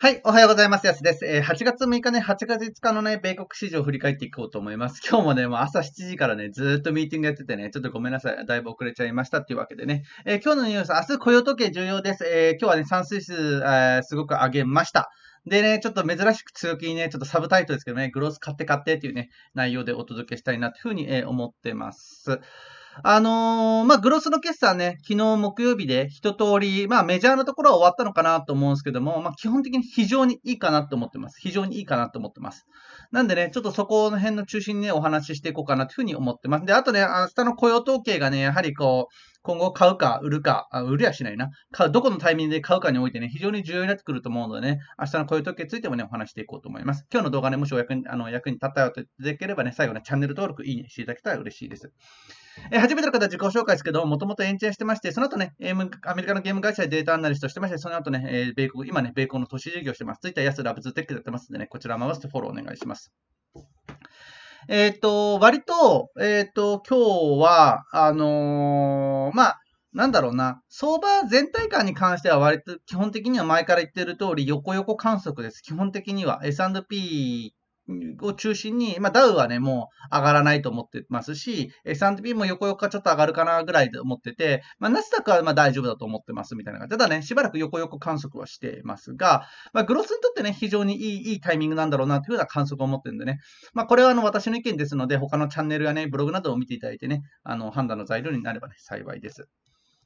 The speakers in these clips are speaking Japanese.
はい、おはようございます。やすです。えー、8月6日ね、8月5日のね、米国市場を振り返っていこうと思います。今日もね、もう朝7時からね、ずっとミーティングやっててね、ちょっとごめんなさい。だいぶ遅れちゃいましたっていうわけでね。えー、今日のニュース、明日雇用時計重要です。えー、今日はね、算数数、えすごく上げました。でね、ちょっと珍しく強気にね、ちょっとサブタイトルですけどね、グロース買って買ってっていうね、内容でお届けしたいなというふうに、え思ってます。あのー、まあ、グロスの決算ね、昨日木曜日で一通り、まあ、メジャーなところは終わったのかなと思うんですけども、まあ、基本的に非常にいいかなと思ってます。非常にいいかなと思ってます。なんでね、ちょっとそこの辺の中心にね、お話ししていこうかなというふうに思ってます。で、あとね、明日の雇用統計がね、やはりこう、今後買うか売るか、あ売りはしないな。買う、どこのタイミングで買うかにおいてね、非常に重要になってくると思うのでね、明日の雇用統計についてもね、お話していこうと思います。今日の動画ね、もしお役に、あの、役に立ったよといただければね、最後ね、チャンネル登録、いいねしていただけたら嬉しいです。え初めての方、自己紹介ですけど、もともとエンジニアしてまして、その後ね、アメリカのゲーム会社でデータアナリストしてまして、その後ね、え米国、今ね、米国の都市事業してます。ツイッター、ヤスラブズテックやってますんでね、こちらも合わせてフォローお願いします。えっ、と、割と、えっ、と、今日は、あのー、まあ、なんだろうな、相場全体感に関しては割と基本的には前から言ってる通り横横観測です。基本的には S&P を中心に、まあ、ダウはね、もう上がらないと思ってますし、S&P も横横かちょっと上がるかなぐらいで思ってて、まあ、ナスダックはまあ大丈夫だと思ってますみたいな感じ。ただね、しばらく横横観測はしてますが、まあ、グロスにとってね、非常にいいいいタイミングなんだろうなというような観測を持ってるんでね、まあ、これはあの私の意見ですので、他のチャンネルやね、ブログなどを見ていただいてね、あの判断の材料になれば、ね、幸いです。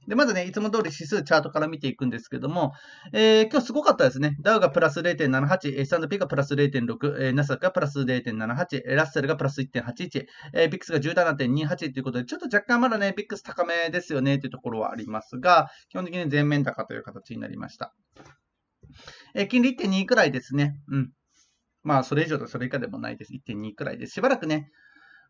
で、まずね、いつも通り指数チャートから見ていくんですけども、えー、今日すごかったですね。ダウがプラス0.78、S&P がプラス0.6、えー、ナスダックがプラス0.78、ラッセルがプラス1.81、えー、ビックスが17.28ということで、ちょっと若干まだね、ビックス高めですよねというところはありますが、基本的に全面高という形になりました。えー、金利1.2くらいですね。うん。まあ、それ以上とそれ以下でもないです。1.2くらいです。しばらくね、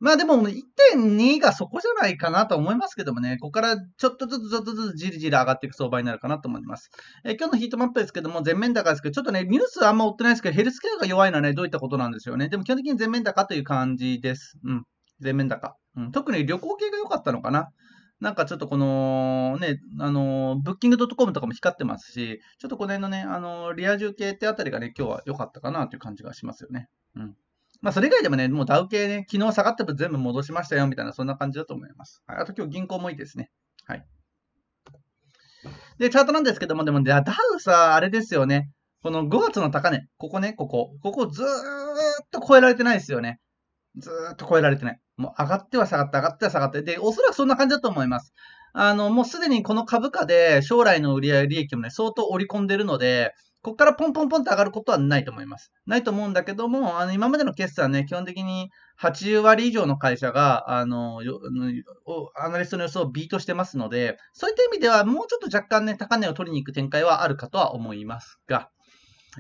まあでも、1.2がそこじゃないかなと思いますけどもね、ここからちょっとずつちょっとずつじりじり上がっていく相場になるかなと思います。え今日のヒートマップですけども、全面高ですけど、ちょっとね、ニュースあんま追ってないですけど、ヘルスケアが弱いのはね、どういったことなんですよね。でも基本的に全面高という感じです。うん。全面高。うん、特に旅行系が良かったのかな。なんかちょっとこのね、あの、ブッキングドットコムとかも光ってますし、ちょっとこの辺のね、あの、リア充系ってあたりがね、今日は良かったかなという感じがしますよね。うん。まあ、それ以外でもね、もうダウ系ね、昨日下がった分全部戻しましたよ、みたいな、そんな感じだと思います。はい、あと今日銀行もいいですね。はい。で、チャートなんですけども、でも、ダウさ、あれですよね。この5月の高値、ここね、ここ、ここずーっと超えられてないですよね。ずーっと超えられてない。もう上がっては下がって、上がっては下がって。で、おそらくそんな感じだと思います。あの、もうすでにこの株価で将来の売上利益もね、相当織り込んでるので、ここからポンポンポンと上がることはないと思います。ないと思うんだけども、あの、今までの決算ね、基本的に80割以上の会社が、あの、アナリストの予想をビートしてますので、そういった意味では、もうちょっと若干ね、高値を取りに行く展開はあるかとは思いますが、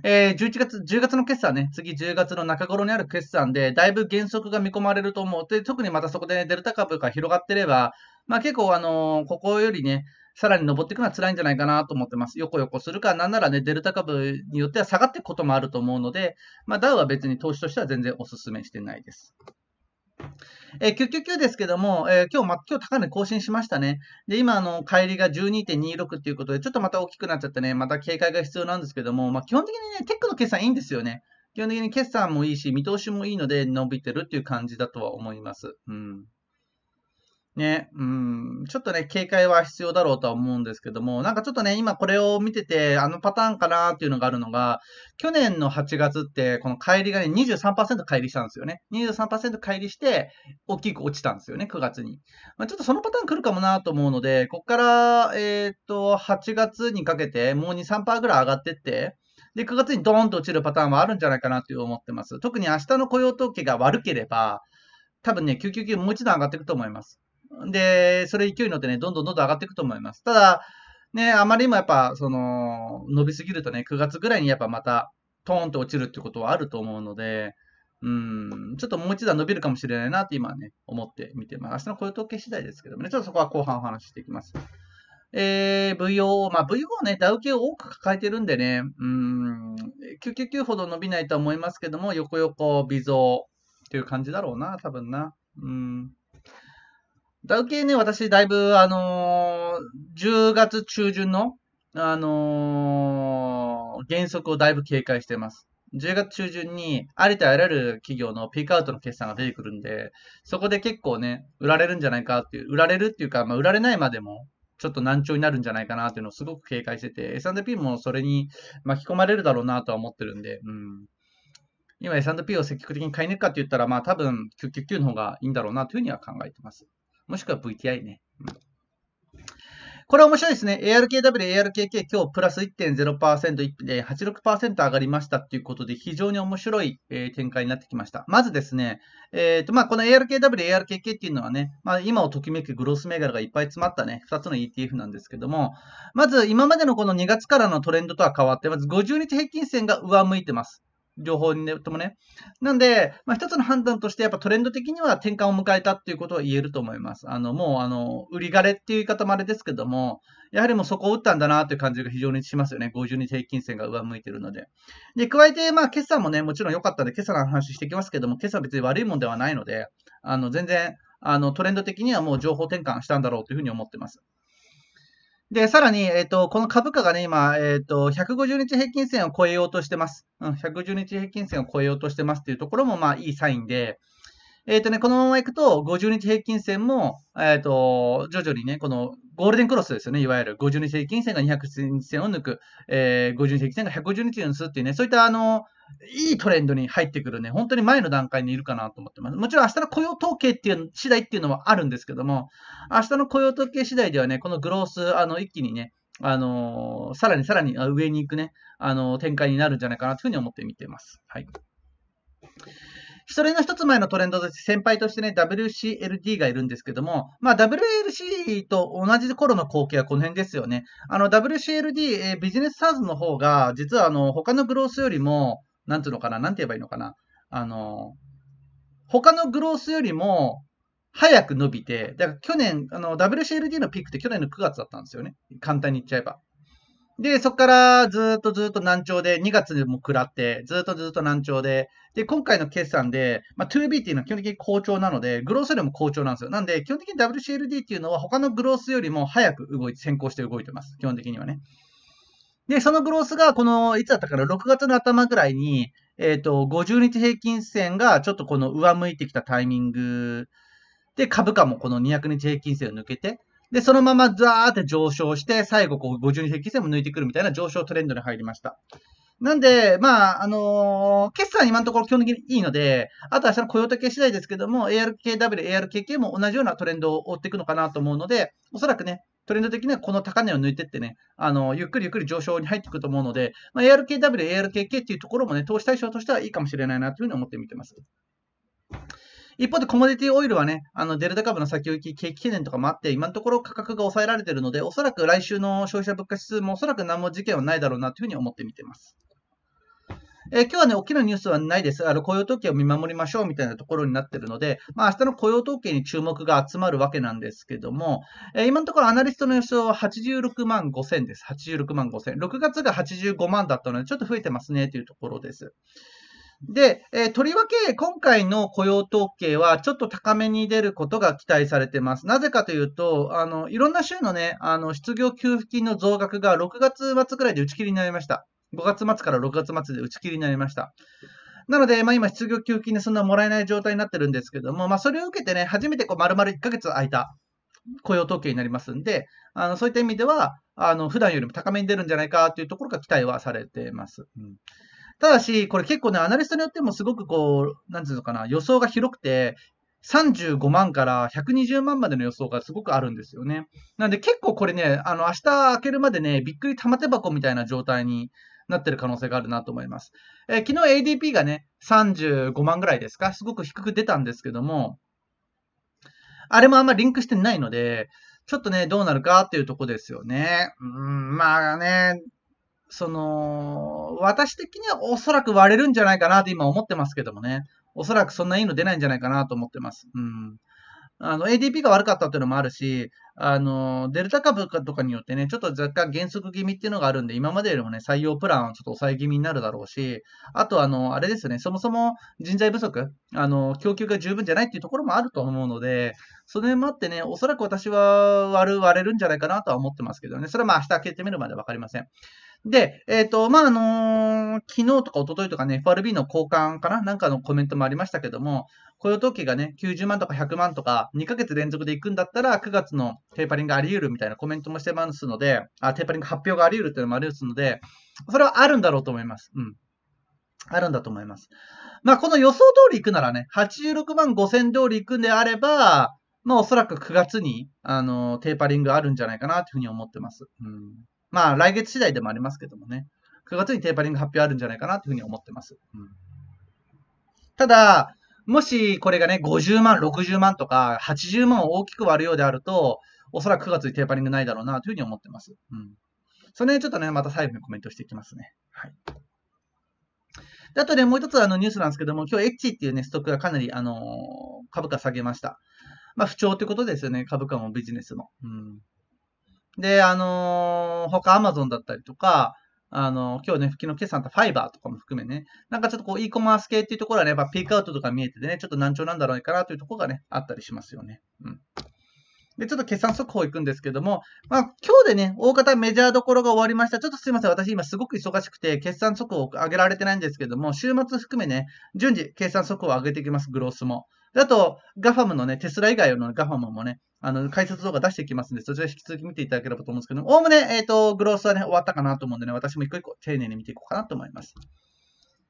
えー、11月、10月の決算ね、次10月の中頃にある決算で、だいぶ減速が見込まれると思う。で、特にまたそこで、ね、デルタ株が広がってれば、まあ結構あのー、ここよりね、さらに上っていくのは辛いんじゃないかなと思ってます。横横するか、なんならね、デルタ株によっては下がっていくこともあると思うので、まあ、ダウは別に投資としては全然お勧めしてないです。えー、999ですけども、えー、今日、ま、今日高値更新しましたね。で、今、あの、帰りが12.26っていうことで、ちょっとまた大きくなっちゃってね、また警戒が必要なんですけども、まあ、基本的にね、テックの決算いいんですよね。基本的に決算もいいし、見通しもいいので、伸びてるっていう感じだとは思います。うん。ね、うん、ちょっとね、警戒は必要だろうとは思うんですけども、なんかちょっとね、今これを見てて、あのパターンかなっていうのがあるのが、去年の8月って、この帰りがね、23%帰りしたんですよね。23%帰りして、大きく落ちたんですよね、9月に。まあ、ちょっとそのパターン来るかもなと思うので、こっから、えー、っと、8月にかけて、もう2、3%ぐらい上がってって、で、9月にドーンと落ちるパターンはあるんじゃないかなと思ってます。特に明日の雇用統計が悪ければ、多分ね、999もう一段上がっていくと思います。で、それ勢いに乗ってね、どんどんどんどん上がっていくと思います。ただ、ね、あまりにもやっぱ、その、伸びすぎるとね、9月ぐらいにやっぱまた、トーンと落ちるってことはあると思うので、うん、ちょっともう一段伸びるかもしれないなって今ね、思って見てます。明日の雇用統計次第ですけどもね、ちょっとそこは後半お話ししていきます。えー、VO、まあ、VO ね、ダウ系を多く抱えてるんでね、うん、999ほど伸びないと思いますけども、横横、微増っていう感じだろうな、多分な。うんだけね、私、だいぶ、あのー、10月中旬の、あのー、原則をだいぶ警戒してます。10月中旬に、ありとあらゆる企業のピークアウトの決算が出てくるんで、そこで結構ね、売られるんじゃないかっていう、売られるっていうか、まあ、売られないまでも、ちょっと難聴になるんじゃないかなっていうのをすごく警戒してて、S&P もそれに巻き込まれるだろうなとは思ってるんで、うん。今 S&P を積極的に買い抜くかって言ったら、まあ多分999の方がいいんだろうなというふうには考えてます。もしくは VTI ね。これ面白いですね。ARKW、ARKK 今日プラス1.0%、86%上がりましたということで、非常に面白い、え展開になってきました。まずですね、えーとまあ、この ARKW、ARKK っていうのはね、まあ、今をときめくグロース銘柄がいっぱい詰まったね、2つの ETF なんですけども、まず今までのこの2月からのトレンドとは変わって、まず50日平均線が上向いてます。情報にともね。なんで、まあ、一つの判断として、やっぱトレンド的には転換を迎えたっていうことは言えると思います。あの、もう、あの、売り枯れっていう言い方もあれですけども、やはりもうそこを打ったんだなという感じが非常にしますよね。5 2平均線が上向いてるので。で、加えて、まあ、今朝もね、もちろん良かったんで、今朝の話してきますけども、今朝別に悪いもんではないので、あの、全然、あの、トレンド的にはもう情報転換したんだろうというふうに思ってます。で、さらに、えっ、ー、と、この株価がね、今、えっ、ー、と、150日平均線を超えようとしてます。うん、110日平均線を超えようとしてますっていうところも、まあ、いいサインで、えっ、ー、とね、このままいくと、50日平均線も、えっ、と、徐々にね、このゴールデンクロスですよね、いわゆる。50日平均線が200日線を抜く、えー、50日平均線が150日を抜くっていうね、そういった、あの、いいトレンドに入ってくるね、本当に前の段階にいるかなと思ってます。もちろん明日の雇用統計っていう次第っていうのはあるんですけども、明日の雇用統計次第ではね、このグロース、あの、一気にね、あのー、さらにさらに上に行くね、あのー、展開になるんじゃないかなというふうに思って見ています。はい。それの一つ前のトレンドとして、先輩としてね、WCLD がいるんですけども、まあ、WLC と同じ頃の光景はこの辺ですよね。あの、WCLD、えー、ビジネスサーズの方が、実はあの、他のグロースよりも、なんていうのかな、なんて言えばいいのかな、あの、他のグロースよりも、早く伸びて、だから去年、あの、WCLD のピークって去年の9月だったんですよね。簡単に言っちゃえば。で、そこからずっとずっと難聴で、2月でも食らって、ずっとずっと難聴で、で、今回の決算で、まあ、2B っていうのは基本的に好調なので、グロースよりも好調なんですよ。なんで、基本的に WCLD っていうのは他のグロースよりも早く動いて、先行して動いてます。基本的にはね。で、そのグロースが、この、いつだったかな、6月の頭ぐらいに、えっ、ー、と、50日平均線がちょっとこの上向いてきたタイミングで、株価もこの200日平均線を抜けて、で、そのままザーって上昇して、最後こう50日平均線も抜いてくるみたいな上昇トレンドに入りました。なんで、まあ、あのー、決算今のところ基本的にいいので、あとは明日の雇用時計次第ですけども、ARKW、ARKK も同じようなトレンドを追っていくのかなと思うので、おそらくね、トレンド的にはこの高値を抜いてってね、あの、ゆっくりゆっくり上昇に入っていくと思うので、まあ、ARKW、ARKK っていうところもね、投資対象としてはいいかもしれないなというふうに思って見てます。一方でコモディティオイルはね、あのデルタ株の先行き、景気懸念とかもあって、今のところ価格が抑えられているので、おそらく来週の消費者物価指数もおそらく何も事件はないだろうなというふうに思って見てます。えー、今日はね、大きなニュースはないです。あの、雇用統計を見守りましょうみたいなところになってるので、まあ、明日の雇用統計に注目が集まるわけなんですけども、えー、今のところアナリストの予想は86万5千です。86万5千。6月が85万だったので、ちょっと増えてますねというところです。で、えー、とりわけ今回の雇用統計はちょっと高めに出ることが期待されてます。なぜかというと、あの、いろんな州のね、あの、失業給付金の増額が6月末ぐらいで打ち切りになりました。5月末から6月末で打ち切りになりました。なので、まあ、今、失業給付金でそんなもらえない状態になってるんですけども、まあ、それを受けてね、初めてこう丸々1ヶ月空いた雇用統計になりますんで、あのそういった意味では、あの普段よりも高めに出るんじゃないかというところが期待はされています。うんただし、これ結構ね、アナリストによってもすごくこう、なんていうのかな、予想が広くて、35万から120万までの予想がすごくあるんですよね。なんで結構これね、あの、明日開けるまでね、びっくり玉手箱みたいな状態になってる可能性があるなと思います。えー、昨日 ADP がね、35万ぐらいですかすごく低く出たんですけども、あれもあんまリンクしてないので、ちょっとね、どうなるかっていうとこですよね。うん、まあね、その、私的にはおそらく割れるんじゃないかなって今思ってますけどもね。おそらくそんないいの出ないんじゃないかなと思ってます。うん。あの、ADP が悪かったというのもあるし、あの、デルタ株とかによってね、ちょっと若干減速気味っていうのがあるんで、今までよりもね、採用プランはちょっと抑え気味になるだろうし、あとあの、あれですよね、そもそも人材不足、あの、供給が十分じゃないっていうところもあると思うので、その辺もあってね、おそらく私は割れるんじゃないかなとは思ってますけどね、それはまあ明日開けてみるまでわかりません。で、えっ、ー、と、まあ、あのー、昨日とか一昨日とかね、FRB の交換かななんかのコメントもありましたけども、雇用統計がね、90万とか100万とか、2ヶ月連続で行くんだったら、9月のテーパリングあり得るみたいなコメントもしてますので、あテーパリング発表があり得るっていうのもありますので、それはあるんだろうと思います。うん。あるんだと思います。まあ、この予想通り行くならね、86万5 0 0 0通り行くんであれば、まあ、おそらく9月に、あの、テーパリングあるんじゃないかなというふうに思ってます。うん。まあ、来月次第でもありますけどもね。9月にテーパリング発表あるんじゃないかなというふうに思ってます。うん、ただ、もしこれがね、50万、60万とか、80万を大きく割るようであると、おそらく9月にテーパリングないだろうなというふうに思ってます。うん。それね、ちょっとね、また最後にコメントしていきますね。はい。であとね、もう一つあのニュースなんですけども、今日エッチっていうね、ストックがかなり、あのー、株価下げました。まあ、不調ということですよね、株価もビジネスも。うん。で、あのー、他アマゾンだったりとか、あの、今日ね、きの決算んとファイバーとかも含めね、なんかちょっとこう、e コマース系っていうところはね、やっぱピークアウトとか見えててね、ちょっと難聴なんだろうかなというところがね、あったりしますよね。うん。で、ちょっと決算速報いくんですけども、まあ、今日でね、大方メジャーどころが終わりました。ちょっとすいません。私今すごく忙しくて、決算速報を上げられてないんですけども、週末含めね、順次決算速報を上げていきます。グロースも。あと、ガファムのね、テスラ以外のガファムもね、あの、解説動画出していきますんで、そちら引き続き見ていただければと思うんですけど、おおむね、えっ、ー、と、グロースはね、終わったかなと思うんでね、私も一個一個丁寧に見ていこうかなと思います。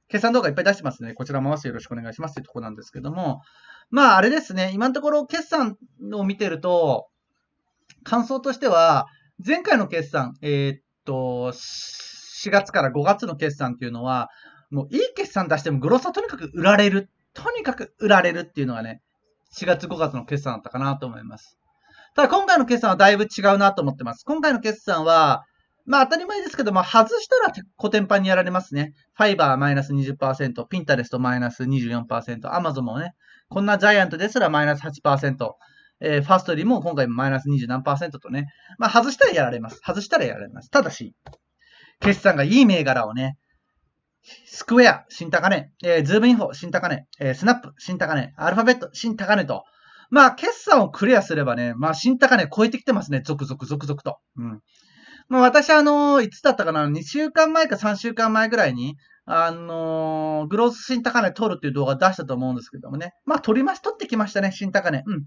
計算動画いっぱい出してますね。で、こちらも合わせてよろしくお願いしますというところなんですけども、まあ、あれですね、今のところ決算を見てると、感想としては、前回の決算、えー、っと、4月から5月の決算っていうのは、もういい決算出してもグロスはとにかく売られるとにかく売られるっていうのがね、4月5月の決算だったかなと思います。ただ今回の決算はだいぶ違うなと思ってます。今回の決算は、まあ当たり前ですけども、外したらコテンパンにやられますね。ファイバーマイナス20%、ピンタレストマイナス24%、アマゾンもね、こんなジャイアントですらマイナス8%、えー、ファストリーも今回マイナス20何パーセントとね、まあ外したらやられます。外したらやられます。ただし、決算がいい銘柄をね、スクエア、新高値、えー、ズームインフォ、新高値、えー、スナップ、新高値、アルファベット、新高値と、まあ、決算をクリアすればね、まあ、新高値超えてきてますね、続々、続々と。うん。まあ、私、あのー、いつだったかな、2週間前か3週間前ぐらいに、あのー、グロース新高値取るっていう動画出したと思うんですけどもね。まあ、取りまし、取ってきましたね、新高値。うん。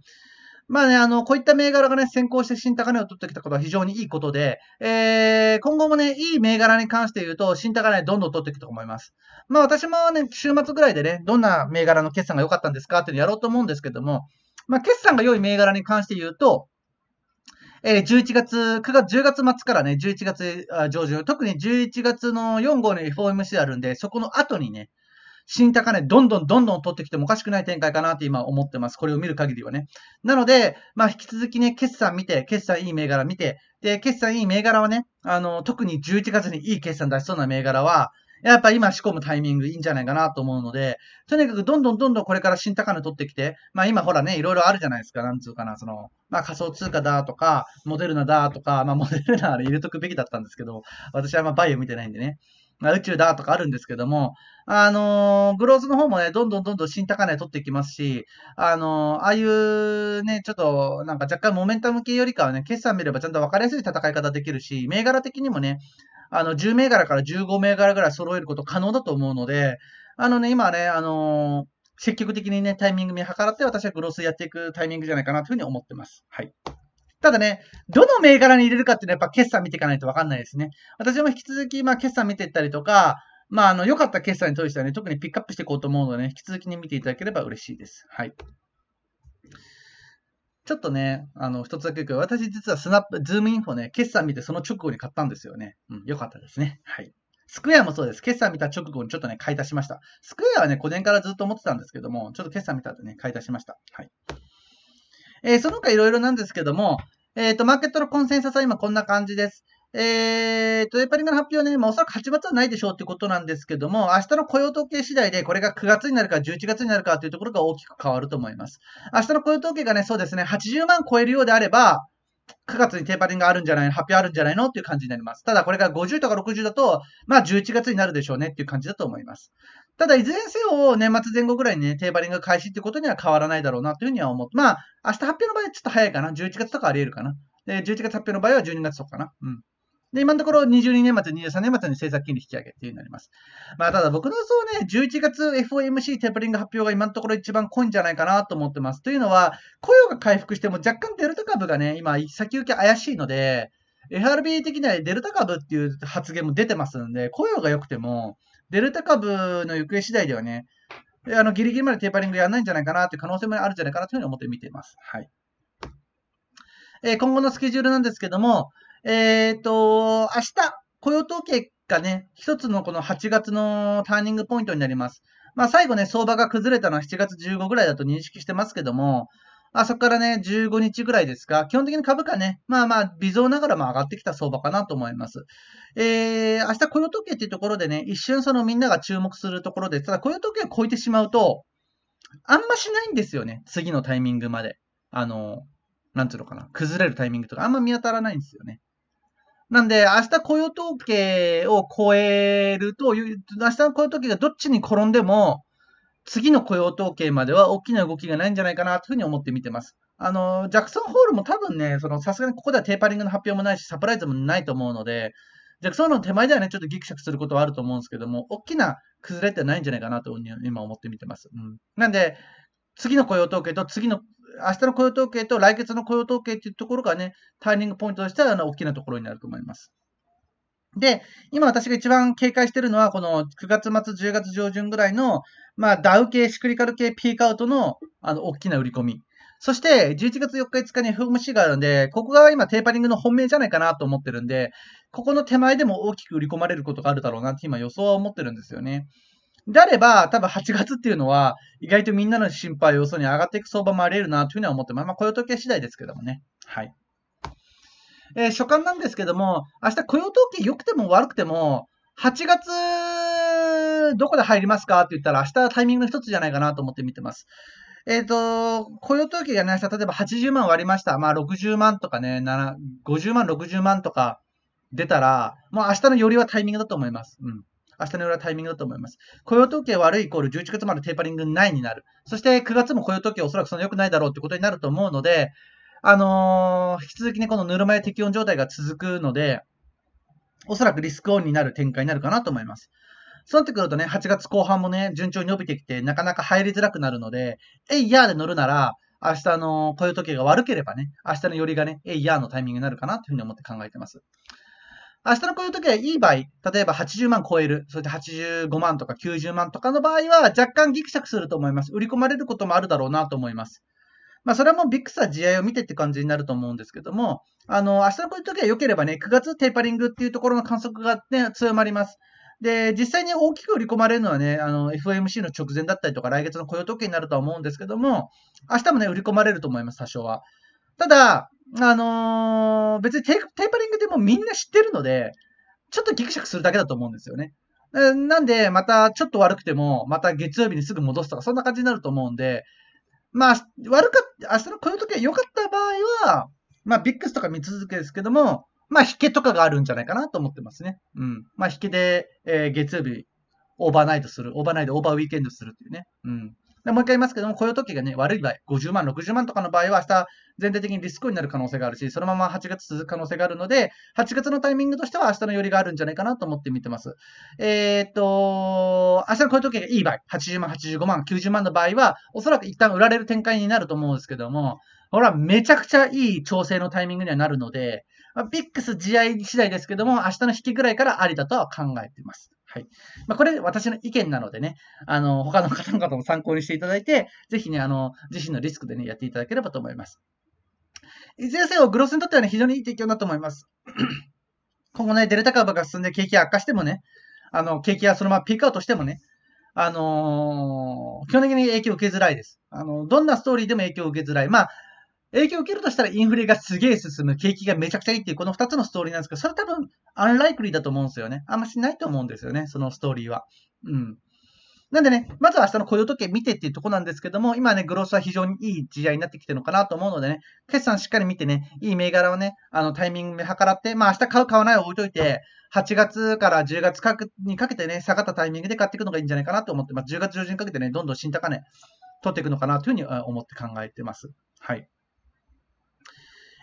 まあね、あの、こういった銘柄がね、先行して新高値を取ってきたことは非常にいいことで、えー、今後もね、いい銘柄に関して言うと、新高値どんどん取っていくと思います。まあ私もね、週末ぐらいでね、どんな銘柄の決算が良かったんですかっていうのやろうと思うんですけども、まあ決算が良い銘柄に関して言うと、えー、11月、9月、10月末からね、11月上旬、特に11月の4号の FOMC あるんで、そこの後にね、新高値、どんどんどんどん取ってきてもおかしくない展開かなって今思ってます。これを見る限りはね。なので、まあ、引き続きね、決算見て、決算いい銘柄見て、で、決算いい銘柄はね、あの、特に11月にいい決算出しそうな銘柄は、やっぱ今仕込むタイミングいいんじゃないかなと思うので、とにかくどんどんどんどんこれから新高値取ってきて、まあ今ほらね、いろいろあるじゃないですか、なんつうかな、その、まあ仮想通貨だとか、モデルナだとか、まあモデルナあれ入れとくべきだったんですけど、私はまあバイオ見てないんでね。宇宙だとかあるんですけども、あのー、グローズの方もね、どんどんどんどん新高値取っていきますし、あのー、ああいうね、ちょっとなんか若干モメンタム系よりかはね、決算見ればちゃんと分かりやすい戦い方できるし、銘柄的にもね、あの、10銘柄から15銘柄ぐらい揃えること可能だと思うので、あのね、今ね、あのー、積極的にね、タイミング見計らって私はグロスやっていくタイミングじゃないかなというふうに思ってます。はい。ただね、どの銘柄に入れるかっていうのはやっぱ決算見ていかないとわかんないですね。私も引き続き、まあ、決算見ていったりとか、まあ、あの、良かった決算に対してはね、特にピックアップしていこうと思うので、ね、引き続きに見ていただければ嬉しいです。はい。ちょっとね、あの、一つだけ言う私実はスナップ、ズームインフォね、決算見てその直後に買ったんですよね。うん、良かったですね。はい。スクエアもそうです。決算見た直後にちょっとね、買い足しました。スクエアはね、5年からずっと思ってたんですけども、ちょっと決算見た後ね、買い足しました。はい。えー、その他いろいろなんですけども、えっ、ー、と、マーケットのコンセンサスは今こんな感じです。えっ、ー、と、エパリングの発表はね、まあ、おそらく8月はないでしょうってことなんですけども、明日の雇用統計次第で、これが9月になるか11月になるかというところが大きく変わると思います。明日の雇用統計がね、そうですね、80万超えるようであれば、9月にテーパリングがあるんじゃないの、発表あるんじゃないのっていう感じになります。ただこれが50とか60だと、まあ11月になるでしょうねっていう感じだと思います。ただ、いずれにせよ、年末前後ぐらいにね、テーパリング開始ってことには変わらないだろうなというふうには思って、まあ、明日発表の場合はちょっと早いかな。11月とかあり得るかな。で、11月発表の場合は12月とかかな。うん。で、今のところ22年末、23年末に政策金利引き上げっていうになります。まあ、ただ僕の予想ね、11月 FOMC テーパリング発表が今のところ一番濃いんじゃないかなと思ってます。というのは、雇用が回復しても若干デルタ株がね、今、先行き怪しいので、FRB 的にはデルタ株っていう発言も出てますんで、雇用が良くても、デルタ株の行方次第ではね、あのギリギリまでテーパリングやらないんじゃないかなという可能性もあるんじゃないかなというふうに思って見ています。はいえー、今後のスケジュールなんですけども、えーと、と明日雇用統計がね、一つのこの8月のターニングポイントになります。まあ、最後ね、相場が崩れたのは7月15ぐらいだと認識してますけども、あそこからね、15日ぐらいですか、基本的に株価ね、まあまあ、微増ながらも上がってきた相場かなと思います。えー、明日雇用統計っていうところでね、一瞬そのみんなが注目するところで、ただ雇用統計を超えてしまうと、あんましないんですよね、次のタイミングまで。あの、なんつうのかな、崩れるタイミングとか、あんま見当たらないんですよね。なんで、明日雇用統計を超えると、明日の雇用統計がどっちに転んでも、次の雇用統計までは大きな動きがないんじゃないかなというふうに思って見てます。あの、ジャクソンホールも多分ね、その、さすがにここではテーパリングの発表もないし、サプライズもないと思うので、ジャクソンの手前ではね、ちょっとギクシャクすることはあると思うんですけども、大きな崩れってないんじゃないかなと今思って見てます。うん、なんで、次の雇用統計と次の、明日の雇用統計と来月の雇用統計っていうところがね、ターニングポイントとしてはあの大きなところになると思います。で、今私が一番警戒してるのは、この9月末、10月上旬ぐらいの、まあ、ダウ系、シクリカル系、ピークアウトの、あの、大きな売り込み。そして、11月4日、5日に FOMC があるんで、ここが今テーパリングの本命じゃないかなと思ってるんで、ここの手前でも大きく売り込まれることがあるだろうなって今予想は思ってるんですよね。であれば、多分8月っていうのは、意外とみんなの心配要素に上がっていく相場もあり得るなというふうには思ってます。まあ、雇用時計次第ですけどもね。はい。えー、初なんですけども、明日雇用統計良くても悪くても、8月、どこで入りますかって言ったら、明日タイミングの一つじゃないかなと思って見てます。えっ、ー、と、雇用統計がね、明日例えば80万割りました。まあ60万とかね、50万、60万とか出たら、もう明日の寄りはタイミングだと思います。うん。明日の夜はタイミングだと思います。雇用統計悪いイコール11月までテーパリングないになる。そして9月も雇用統計おそらくそんな良くないだろうってことになると思うので、あのー、引き続きね、このぬるま湯適温状態が続くので、おそらくリスクオンになる展開になるかなと思います。そうなってくるとね、8月後半もね、順調に伸びてきて、なかなか入りづらくなるので、えいやーで乗るなら、明日のこういう時計が悪ければね、明日の寄りがね、えいやーのタイミングになるかなというふうに思って考えてます。明日のこういう時計いい場合、例えば80万超える、そして85万とか90万とかの場合は、若干ギクシャクすると思います。売り込まれることもあるだろうなと思います。まあ、それはもうビッスは試合を見てって感じになると思うんですけども、あの、明日のこういう時は良ければね、9月テーパリングっていうところの観測が、ね、強まります。で、実際に大きく売り込まれるのはね、あの、FOMC の直前だったりとか、来月の雇用統計になるとは思うんですけども、明日もね、売り込まれると思います、多少は。ただ、あのー、別にテーパリングでもみんな知ってるので、ちょっとギクシャクするだけだと思うんですよね。なんで、またちょっと悪くても、また月曜日にすぐ戻すとか、そんな感じになると思うんで、まあ、悪かった、明日のこの時は良かった場合は、まあ、ビックスとか見続けですけども、まあ、引けとかがあるんじゃないかなと思ってますね。うん。まあ、引けで、えー、月曜日、オーバーナイトする、オーバーナイト、オーバーウィーケンドするっていうね。うん。でもう一回言いますけども、雇用時がね、悪い場合、50万、60万とかの場合は、明日全体的にリスクになる可能性があるし、そのまま8月続く可能性があるので、8月のタイミングとしては明日の寄りがあるんじゃないかなと思って見てます。えー、っと、明日のこういう時がいい場合、80万、85万、90万の場合は、おそらく一旦売られる展開になると思うんですけども、ほら、めちゃくちゃいい調整のタイミングにはなるので、まあ、ビックス試合次第ですけども、明日の引きぐらいからありだとは考えています。はい。まあ、これ私の意見なのでね、あの、他の方々も参考にしていただいて、ぜひね、あの、自身のリスクでね、やっていただければと思います。いずれにせよ、グロスにとってはね、非常にいい提供だと思います。今後ね、デルタ株が進んで景気悪化してもね、あの、景気がそのままピックアウトしてもね、あのー、基本的に影響を受けづらいです。あの、どんなストーリーでも影響を受けづらい。まあ、影響を受けるとしたらインフレがすげえ進む、景気がめちゃくちゃいいっていう、この2つのストーリーなんですけど、それ多分、アンライクリーだと思うんですよね。あんましないと思うんですよね、そのストーリーは。うん。なんでね、まずは明日の雇用時計見てっていうとこなんですけども、今ね、グロースは非常にいい時代になってきてるのかなと思うのでね、決算しっかり見てね、いい銘柄をね、あの、タイミング計らって、まあ明日買う買わないを置いといて、8月から10月かくにかけてね、下がったタイミングで買っていくのがいいんじゃないかなと思ってまあ10月上旬にかけてね、どんどん新高値取っていくのかなというふうに思って考えてます。はい。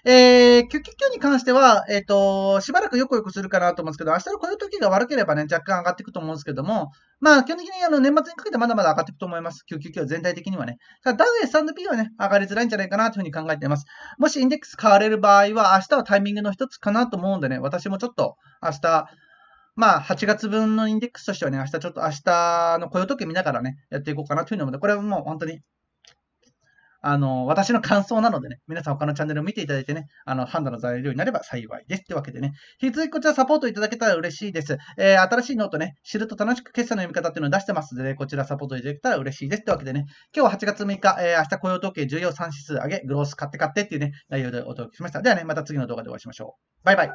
えー、キュキュキュに関しては、えっ、ー、と、しばらくよくよくするかなと思うんですけど、明日の雇用時が悪ければね、若干上がっていくと思うんですけども、まあ、基本的にあの年末にかけてまだまだ上がっていくと思います。キュキュキュ全体的にはね。ただ、ダウド p はね、上がりづらいんじゃないかなというふうに考えています。もしインデックス買われる場合は、明日はタイミングの一つかなと思うんでね、私もちょっと明日、まあ、8月分のインデックスとしてはね、明日ちょっと明日の雇用時計見ながらね、やっていこうかなといううので、これはもう本当にあの、私の感想なのでね、皆さん他のチャンネルを見ていただいてね、あの、判断の材料になれば幸いです。ってわけでね、引き続きこちらサポートいただけたら嬉しいです。えー、新しいノートね、知ると楽しく決済の読み方っていうのを出してますので、ね、こちらサポートいただけたら嬉しいです。ってわけでね、今日は8月6日、えー、明日雇用統計重要3指数上げ、グロース買って買ってっていうね、内容でお届けしました。ではね、また次の動画でお会いしましょう。バイバイ。